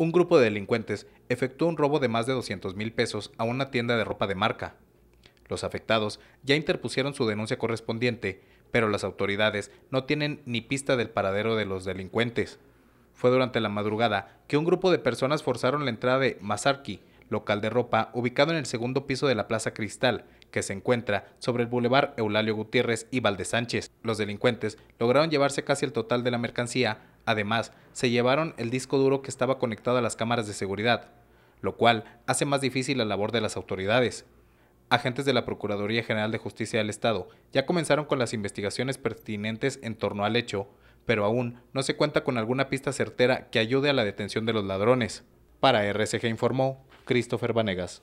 Un grupo de delincuentes efectuó un robo de más de 200 mil pesos a una tienda de ropa de marca. Los afectados ya interpusieron su denuncia correspondiente, pero las autoridades no tienen ni pista del paradero de los delincuentes. Fue durante la madrugada que un grupo de personas forzaron la entrada de masarki local de ropa ubicado en el segundo piso de la Plaza Cristal, que se encuentra sobre el Boulevard Eulalio Gutiérrez y Sánchez. Los delincuentes lograron llevarse casi el total de la mercancía, Además, se llevaron el disco duro que estaba conectado a las cámaras de seguridad, lo cual hace más difícil la labor de las autoridades. Agentes de la Procuraduría General de Justicia del Estado ya comenzaron con las investigaciones pertinentes en torno al hecho, pero aún no se cuenta con alguna pista certera que ayude a la detención de los ladrones. Para RCG informó Christopher Vanegas.